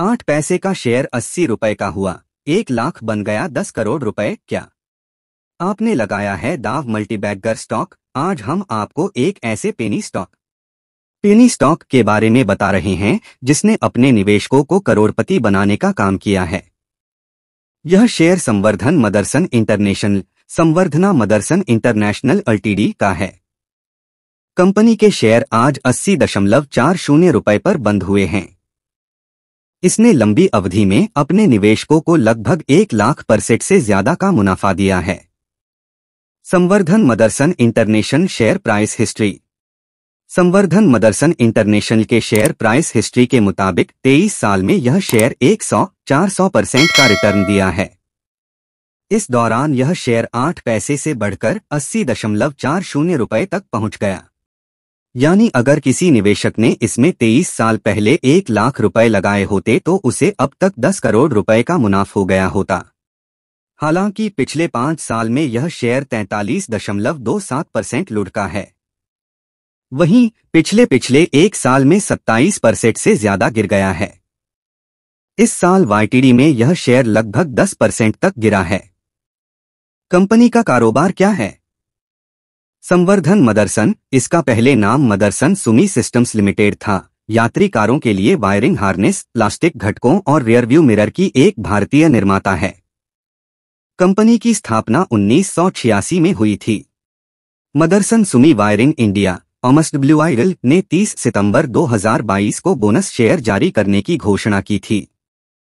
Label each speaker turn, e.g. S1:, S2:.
S1: आठ पैसे का शेयर अस्सी रुपए का हुआ एक लाख बन गया दस करोड़ रुपए क्या आपने लगाया है दाव मल्टीबैगर स्टॉक आज हम आपको एक ऐसे पेनी स्टॉक पेनी स्टॉक के बारे में बता रहे हैं जिसने अपने निवेशकों को करोड़पति बनाने का काम किया है यह share Samvardhan Motherson International Samvardhana Motherson International अल्टीडी का है कंपनी के शेयर आज अस्सी दशमलव चार शून्य रुपए पर बंद हुए हैं इसने लंबी अवधि में अपने निवेशकों को लगभग एक लाख परसेंट से ज्यादा का मुनाफा दिया है Samvardhan Motherson International share price history Samvardhan Motherson International के शेयर प्राइस हिस्ट्री के मुताबिक 23 साल में यह शेयर 100-400 परसेंट का रिटर्न दिया है इस दौरान यह शेयर 8 पैसे से बढ़कर अस्सी दशमलव चार शून्य रुपये तक पहुंच गया यानी अगर किसी निवेशक ने इसमें 23 साल पहले एक लाख रुपए लगाए होते तो उसे अब तक 10 करोड़ रुपए का मुनाफ हो गया होता हालांकि पिछले पांच साल में यह शेयर तैतालीस दशमलव दो सात परसेंट लुढ़का है वहीं पिछले पिछले एक साल में 27 परसेंट से ज्यादा गिर गया है इस साल वाईटीडी में यह शेयर लगभग 10 परसेंट तक गिरा है कंपनी का कारोबार क्या है संवर्धन मदरसन इसका पहले नाम मदरसन सुमी सिस्टम्स लिमिटेड था यात्री कारों के लिए वायरिंग हार्नेस प्लास्टिक घटकों और रियरव्यू मिरर की एक भारतीय निर्माता है कंपनी की स्थापना उन्नीस में हुई थी मदरसन सुमी वायरिंग इंडिया ओमसडब्ल्यूआईएल ने 30 सितंबर 2022 को बोनस शेयर जारी करने की घोषणा की थी